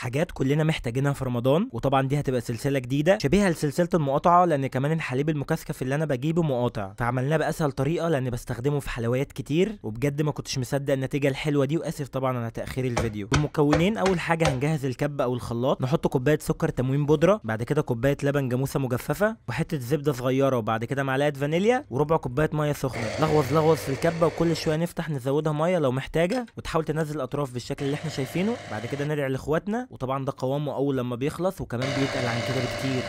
حاجات كلنا محتاجينها في رمضان وطبعا دي هتبقى سلسله جديده شبيهه لسلسله المقاطعه لان كمان الحليب المكثف اللي انا بجيبه مقاطع فعملناه باسهل طريقه لان بستخدمه في حلويات كتير وبجد ما كنتش مصدق النتيجه الحلوه دي واسف طبعا على تاخير الفيديو المكونين اول حاجه هنجهز الكب او الخلاط نحط كوبايه سكر تموين بودره بعد كده كوبايه لبن جاموسه مجففه وحته زبده صغيره وبعد كده معلقه فانيليا وربع كوبايه ميه سخنه لغوص لغوص في الكبه وكل شويه نفتح نزودها ميه لو محتاجه وتحاول تنزل الاطراف بالشكل اللي احنا شايفينه بعد كده نرعي لاخواتنا وطبعا ده قوامه اول لما بيخلص وكمان بيتقل عن كده بكتير